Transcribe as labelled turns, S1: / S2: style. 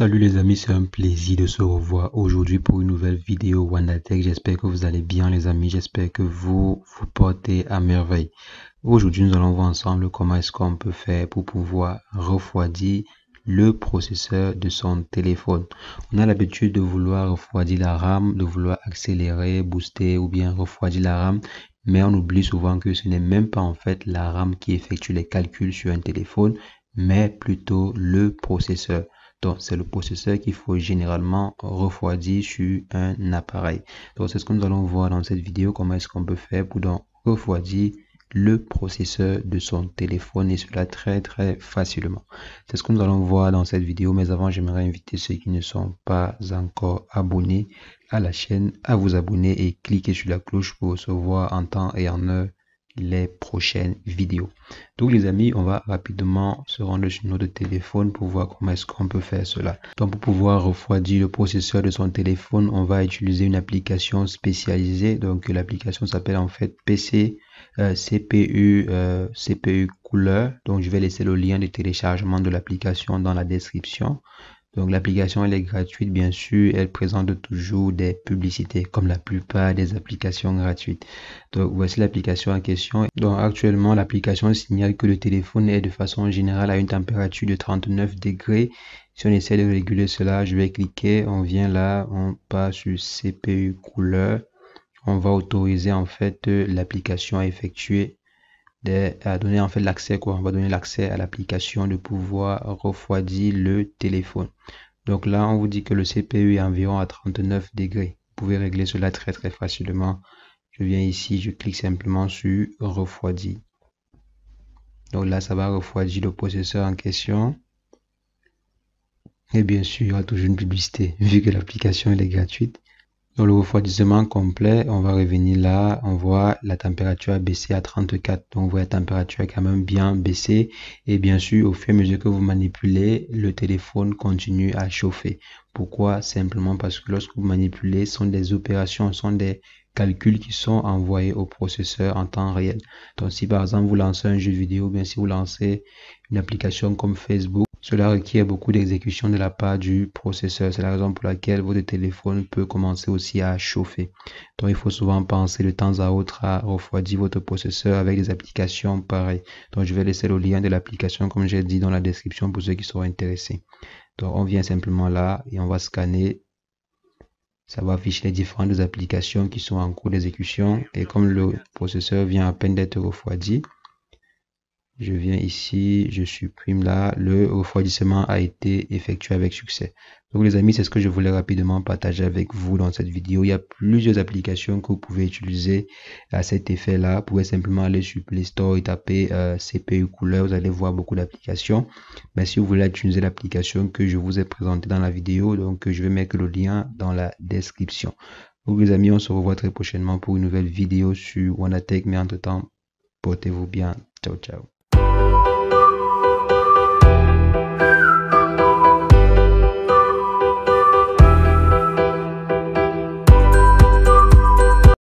S1: Salut les amis, c'est un plaisir de se revoir aujourd'hui pour une nouvelle vidéo WandaTech. J'espère que vous allez bien les amis, j'espère que vous vous portez à merveille. Aujourd'hui, nous allons voir ensemble comment est-ce qu'on peut faire pour pouvoir refroidir le processeur de son téléphone. On a l'habitude de vouloir refroidir la RAM, de vouloir accélérer, booster ou bien refroidir la RAM mais on oublie souvent que ce n'est même pas en fait la RAM qui effectue les calculs sur un téléphone, mais plutôt le processeur. Donc, c'est le processeur qu'il faut généralement refroidir sur un appareil. Donc, c'est ce que nous allons voir dans cette vidéo, comment est-ce qu'on peut faire pour donc refroidir le processeur de son téléphone et cela très très facilement. C'est ce que nous allons voir dans cette vidéo, mais avant j'aimerais inviter ceux qui ne sont pas encore abonnés à la chaîne à vous abonner et cliquer sur la cloche pour recevoir en temps et en heure les prochaines vidéos. Donc les amis, on va rapidement se rendre sur notre téléphone pour voir comment est-ce qu'on peut faire cela. Donc pour pouvoir refroidir le processeur de son téléphone, on va utiliser une application spécialisée. Donc l'application s'appelle en fait PC euh, CPU, euh, CPU couleur. Donc je vais laisser le lien de téléchargement de l'application dans la description. Donc l'application, elle est gratuite, bien sûr. Elle présente toujours des publicités, comme la plupart des applications gratuites. Donc voici l'application en question. Donc actuellement, l'application signale que le téléphone est de façon générale à une température de 39 degrés. Si on essaie de réguler cela, je vais cliquer. On vient là, on passe sur CPU couleur. On va autoriser en fait euh, l'application à effectuer à donner en fait l'accès quoi on va donner l'accès à l'application de pouvoir refroidir le téléphone donc là on vous dit que le CPU est environ à 39 degrés vous pouvez régler cela très très facilement je viens ici je clique simplement sur refroidir donc là ça va refroidir le processeur en question et bien sûr il y aura toujours une publicité vu que l'application est gratuite donc le refroidissement complet, on va revenir là, on voit la température baissé à 34. Donc, on voit la température quand même bien baissée. Et bien sûr, au fur et à mesure que vous manipulez, le téléphone continue à chauffer. Pourquoi Simplement parce que lorsque vous manipulez, sont des opérations, sont des calculs qui sont envoyés au processeur en temps réel. Donc si par exemple vous lancez un jeu vidéo, bien si vous lancez une application comme Facebook, cela requiert beaucoup d'exécution de la part du processeur. C'est la raison pour laquelle votre téléphone peut commencer aussi à chauffer. Donc, il faut souvent penser de temps à autre à refroidir votre processeur avec des applications pareilles. Donc, je vais laisser le lien de l'application, comme j'ai dit dans la description, pour ceux qui sont intéressés. Donc, on vient simplement là et on va scanner ça va afficher les différentes applications qui sont en cours d'exécution et comme le processeur vient à peine d'être refroidi, je viens ici, je supprime là. Le refroidissement a été effectué avec succès. Donc les amis, c'est ce que je voulais rapidement partager avec vous dans cette vidéo. Il y a plusieurs applications que vous pouvez utiliser à cet effet-là. Vous pouvez simplement aller sur Play Store et taper euh, CPU couleur. Vous allez voir beaucoup d'applications. Mais si vous voulez utiliser l'application que je vous ai présentée dans la vidéo, donc je vais mettre le lien dans la description. Donc les amis, on se revoit très prochainement pour une nouvelle vidéo sur Wanatech. Mais entre-temps, portez-vous bien. Ciao, ciao.